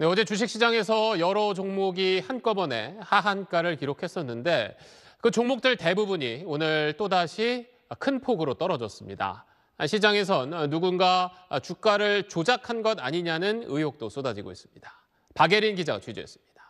네, 어제 주식시장에서 여러 종목이 한꺼번에 하한가를 기록했었는데 그 종목들 대부분이 오늘 또다시 큰 폭으로 떨어졌습니다. 시장에선 누군가 주가를 조작한 것 아니냐는 의혹도 쏟아지고 있습니다. 박예린 기자가 취재했습니다.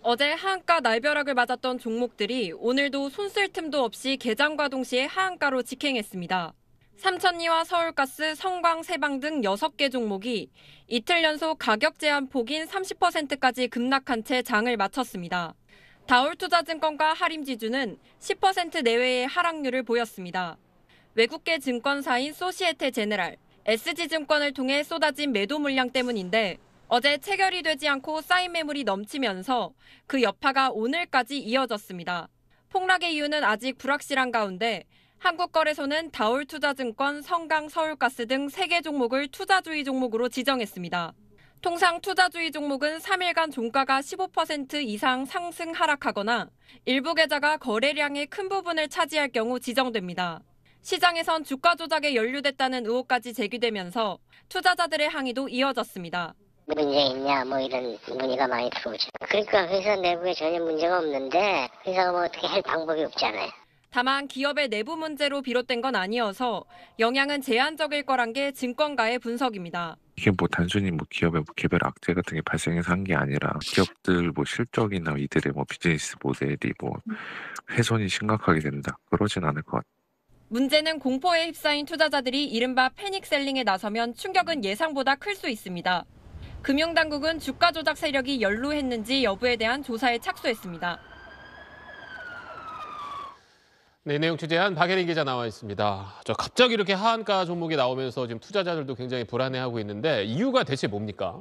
어제 하한가 날벼락을 맞았던 종목들이 오늘도 손쓸 틈도 없이 개장과 동시에 하한가로 직행했습니다. 삼천리와 서울가스, 성광, 세방 등 6개 종목이 이틀 연속 가격 제한 폭인 30%까지 급락한 채 장을 마쳤습니다. 다울투자증권과 하림지주는 10% 내외의 하락률을 보였습니다. 외국계 증권사인 소시에테 제네랄, SG증권을 통해 쏟아진 매도 물량 때문인데 어제 체결이 되지 않고 쌓인 매물이 넘치면서 그 여파가 오늘까지 이어졌습니다. 폭락의 이유는 아직 불확실한 가운데 한국거래소는 다올투자증권, 성강서울가스 등 3개 종목을 투자주의 종목으로 지정했습니다. 통상 투자주의 종목은 3일간 종가가 15% 이상 상승 하락하거나 일부 계좌가 거래량의 큰 부분을 차지할 경우 지정됩니다. 시장에선 주가 조작에 연루됐다는 의혹까지 제기되면서 투자자들의 항의도 이어졌습니다. 문제 있냐 뭐 이런 문의가 많이 들어오죠. 그러니까 회사 내부에 전혀 문제가 없는데 회사가 뭐 어떻게 할 방법이 없잖아요. 다만 기업의 내부 문제로 비롯된 건 아니어서 영향은 제한적일 거란 게 증권가의 분석입니다. 이게 뭐 단순히 뭐 기업의 뭐 개별 악재 같은 게 발생해서 한 게 아니라 기업들 뭐 실적이나 이들의 뭐 비즈니스 모델이 뭐 훼손이 심각하게 된다 그러진 않을 것 같아요. 문제는 공포에 휩싸인 투자자들이 이른바 패닉 셀링에 나서면 충격은 예상보다 클 수 있습니다. 금융당국은 주가 조작 세력이 연루했는지 여부에 대한 조사에 착수했습니다. 네, 내용 취재한 박혜린 기자 나와 있습니다. 저 갑자기 이렇게 하한가 종목이 나오면서 지금 투자자들도 굉장히 불안해하고 있는데 이유가 대체 뭡니까?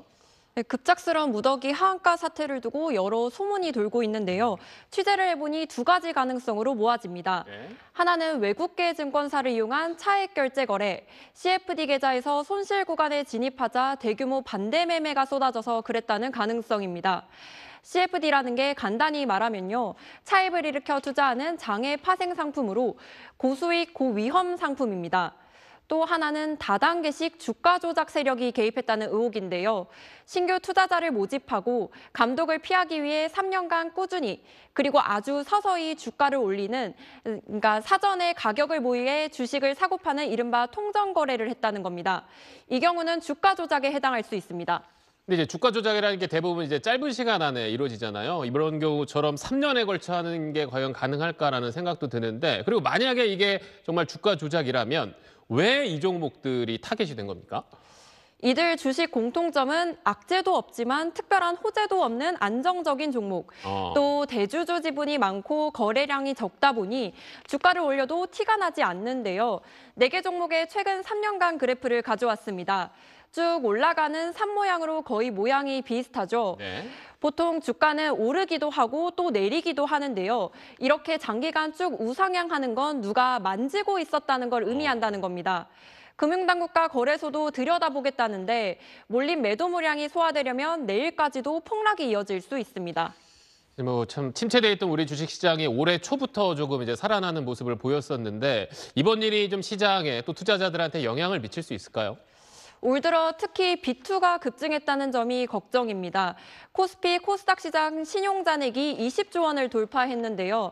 네, 급작스러운 무더기 하한가 사태를 두고 여러 소문이 돌고 있는데요. 취재를 해보니 두 가지 가능성으로 모아집니다. 네. 하나는 외국계 증권사를 이용한 차액 결제 거래, CFD 계좌에서 손실 구간에 진입하자 대규모 반대 매매가 쏟아져서 그랬다는 가능성입니다. CFD라는 게 간단히 말하면요. 차입을 일으켜 투자하는 장애 파생 상품으로 고수익 고위험 상품입니다. 또 하나는 다단계식 주가 조작 세력이 개입했다는 의혹인데요. 신규 투자자를 모집하고 감독을 피하기 위해 3년간 꾸준히 그리고 아주 서서히 주가를 올리는 그러니까 사전에 가격을 모의해 주식을 사고 파는 이른바 통정 거래를 했다는 겁니다. 이 경우는 주가 조작에 해당할 수 있습니다. 근데 이제 주가 조작이라는 게 대부분 이제 짧은 시간 안에 이루어지잖아요. 이런 경우처럼 3년에 걸쳐 하는 게 과연 가능할까라는 생각도 드는데 그리고 만약에 이게 정말 주가 조작이라면 왜 이 종목들이 타겟이 된 겁니까? 이들 주식 공통점은 악재도 없지만 특별한 호재도 없는 안정적인 종목. 어. 또 대주주 지분이 많고 거래량이 적다 보니 주가를 올려도 티가 나지 않는데요. 네 개 종목의 최근 3년간 그래프를 가져왔습니다. 쭉 올라가는 산 모양으로 거의 모양이 비슷하죠. 네. 보통 주가는 오르기도 하고 또 내리기도 하는데요. 이렇게 장기간 쭉 우상향하는 건 누가 만지고 있었다는 걸 어. 의미한다는 겁니다. 어. 금융당국과 거래소도 들여다보겠다는데 몰린 매도 물량이 소화되려면 내일까지도 폭락이 이어질 수 있습니다. 뭐참 침체돼 있던 우리 주식시장이 올해 초부터 조금 이제 살아나는 모습을 보였었는데 이번 일이 좀 시장에 또 투자자들한테 영향을 미칠 수 있을까요? 올 들어 특히 비투가 급증했다는 점이 걱정입니다. 코스피 코스닥 시장 신용 잔액이 20조 원을 돌파했는데요.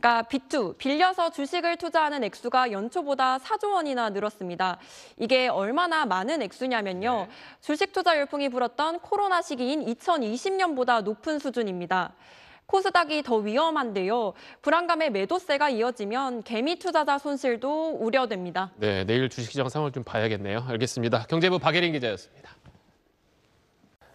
그러니까 빚주, 빌려서 주식을 투자하는 액수가 연초보다 4조 원이나 늘었습니다. 이게 얼마나 많은 액수냐면요. 네. 주식 투자 열풍이 불었던 코로나 시기인 2020년보다 높은 수준입니다. 코스닥이 더 위험한데요. 불안감의 매도세가 이어지면 개미 투자자 손실도 우려됩니다. 네, 내일 주식시장 상황을 좀 봐야겠네요. 알겠습니다. 경제부 박예린 기자였습니다.